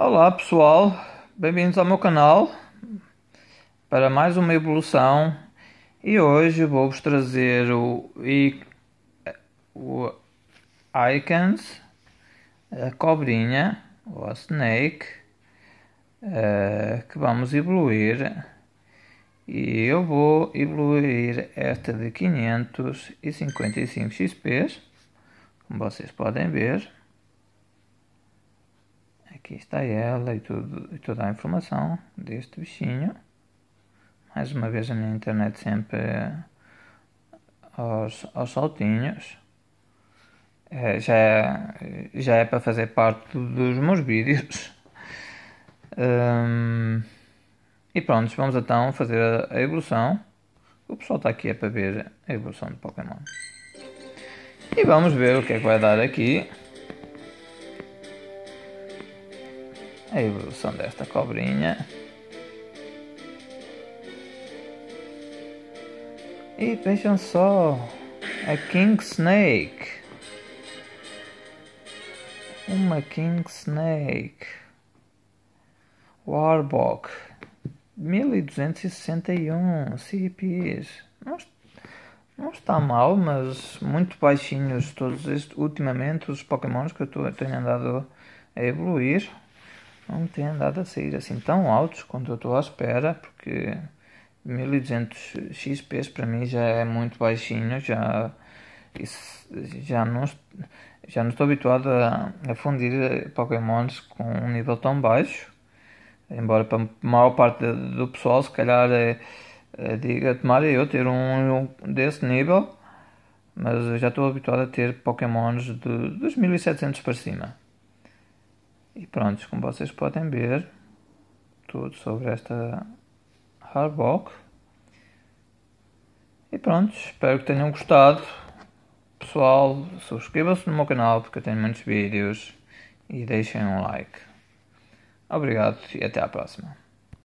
Olá pessoal, bem-vindos ao meu canal para mais uma evolução e hoje vou-vos trazer o, o Icons, a cobrinha ou a snake eh, que vamos evoluir e eu vou evoluir esta de 555 XP como vocês podem ver Aqui está ela e, tudo, e toda a informação deste bichinho. Mais uma vez a minha internet sempre é aos, aos saltinhos. É, já, é, já é para fazer parte dos meus vídeos. Hum, e pronto, vamos então fazer a, evolução. O pessoal está aqui é para ver a evolução do Pokémon. E vamos ver o que é que vai dar aqui. a evolução desta cobrinha. E vejam só, a King Snake. Uma King Snake. Warbock. 1261 CPs. Não, não está mal, mas muito baixinhos todos estes. Ultimamente os pokémons que eu tenho andado a evoluir não tem andado a sair assim tão altos quanto eu estou à espera, porque 1200 XP para mim já é muito baixinho, já, já não já não estou habituado a, a fundir eh, Pokémons com um nível tão baixo. Embora para a maior parte do pessoal, se calhar, é, é, diga tomara eu ter um, um desse nível, mas já estou habituado a ter Pokémons de, dos 1700 para cima. E pronto, como vocês podem ver, tudo sobre esta Hardbox. E pronto, espero que tenham gostado. Pessoal, subscrevam-se no meu canal porque eu tenho muitos vídeos e deixem um like. Obrigado e até à próxima.